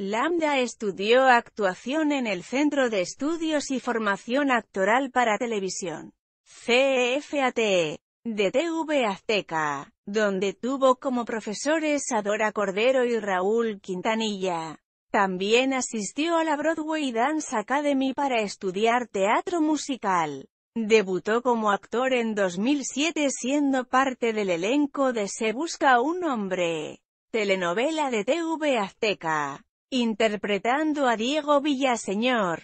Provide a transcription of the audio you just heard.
Lambda estudió actuación en el Centro de Estudios y Formación Actoral para Televisión, CFATE, e, de TV Azteca, donde tuvo como profesores a Dora Cordero y Raúl Quintanilla. También asistió a la Broadway Dance Academy para estudiar teatro musical. Debutó como actor en 2007 siendo parte del elenco de Se Busca un Hombre, telenovela de TV Azteca interpretando a Diego Villaseñor.